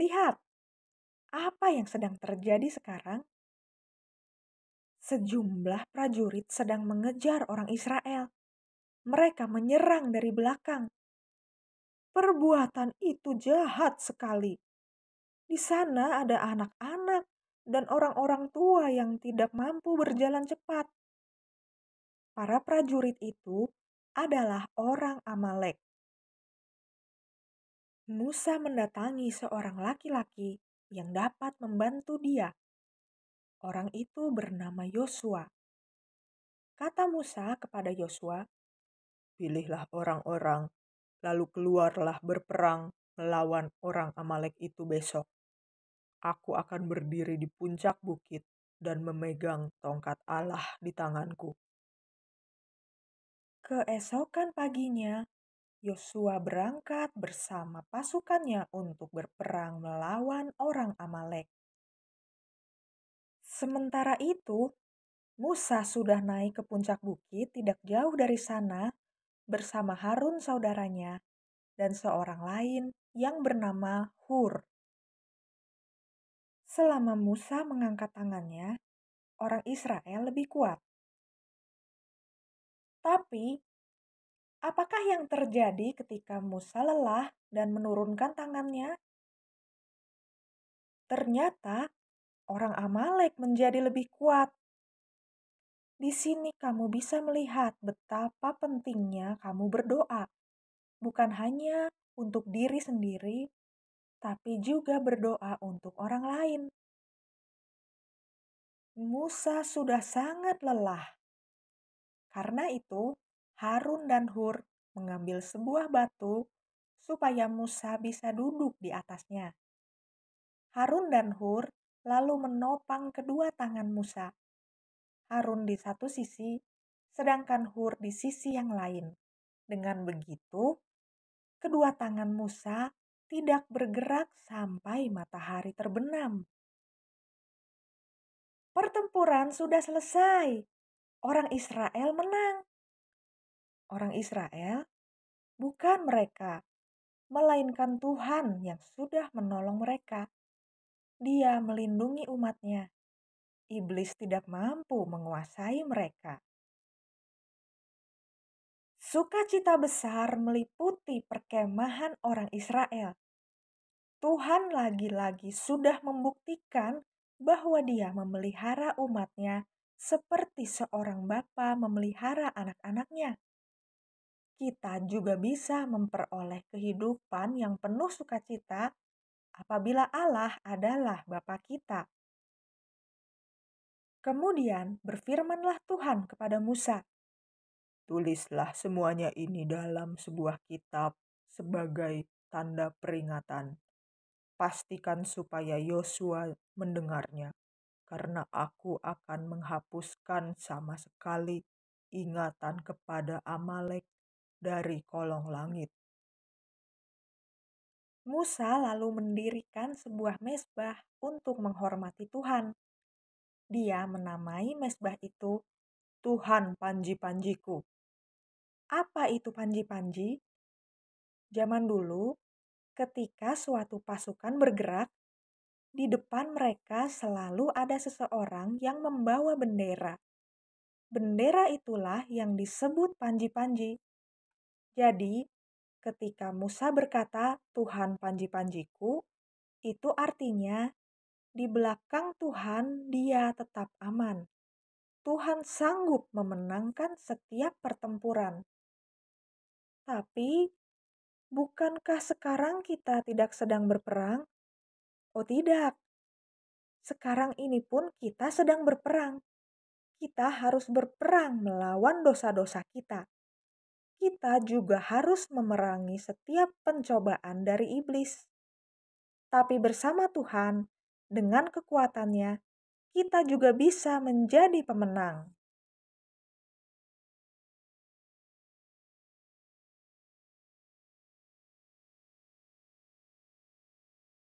Lihat, apa yang sedang terjadi sekarang? Sejumlah prajurit sedang mengejar orang Israel. Mereka menyerang dari belakang. Perbuatan itu jahat sekali. Di sana ada anak-anak dan orang-orang tua yang tidak mampu berjalan cepat. Para prajurit itu adalah orang Amalek. Musa mendatangi seorang laki-laki yang dapat membantu dia. Orang itu bernama Yosua. Kata Musa kepada Yosua, "Pilihlah orang-orang, lalu keluarlah berperang melawan orang Amalek itu besok. Aku akan berdiri di puncak bukit dan memegang tongkat Allah di tanganku." Keesokan paginya, Yosua berangkat bersama pasukannya untuk berperang melawan orang Amalek. Sementara itu, Musa sudah naik ke puncak bukit tidak jauh dari sana bersama Harun saudaranya dan seorang lain yang bernama Hur. Selama Musa mengangkat tangannya, orang Israel lebih kuat. Tapi Apakah yang terjadi ketika Musa lelah dan menurunkan tangannya? Ternyata orang Amalek menjadi lebih kuat. Di sini kamu bisa melihat betapa pentingnya kamu berdoa, bukan hanya untuk diri sendiri, tapi juga berdoa untuk orang lain. Musa sudah sangat lelah. Karena itu, Harun dan Hur mengambil sebuah batu supaya Musa bisa duduk di atasnya. Harun dan Hur lalu menopang kedua tangan Musa. Harun di satu sisi, sedangkan Hur di sisi yang lain. Dengan begitu, kedua tangan Musa tidak bergerak sampai matahari terbenam. Pertempuran sudah selesai. Orang Israel menang orang Israel, bukan mereka, melainkan Tuhan yang sudah menolong mereka. Dia melindungi umatnya. Iblis tidak mampu menguasai mereka. Sukacita besar meliputi perkemahan orang Israel. Tuhan lagi-lagi sudah membuktikan bahwa dia memelihara umatnya seperti seorang bapa memelihara anak-anaknya kita juga bisa memperoleh kehidupan yang penuh sukacita apabila Allah adalah Bapa kita. Kemudian berfirmanlah Tuhan kepada Musa, "Tulislah semuanya ini dalam sebuah kitab sebagai tanda peringatan. Pastikan supaya Yosua mendengarnya, karena aku akan menghapuskan sama sekali ingatan kepada Amalek dari kolong langit. Musa lalu mendirikan sebuah mesbah untuk menghormati Tuhan. Dia menamai mesbah itu Tuhan Panji-Panjiku. Apa itu Panji-Panji? Zaman dulu, ketika suatu pasukan bergerak, di depan mereka selalu ada seseorang yang membawa bendera. Bendera itulah yang disebut Panji-Panji. Jadi, ketika Musa berkata, "Tuhan panji-panjiku," itu artinya di belakang Tuhan dia tetap aman. Tuhan sanggup memenangkan setiap pertempuran. Tapi, bukankah sekarang kita tidak sedang berperang? Oh tidak, sekarang ini pun kita sedang berperang. Kita harus berperang melawan dosa-dosa kita kita juga harus memerangi setiap pencobaan dari iblis. Tapi bersama Tuhan, dengan kekuatannya, kita juga bisa menjadi pemenang.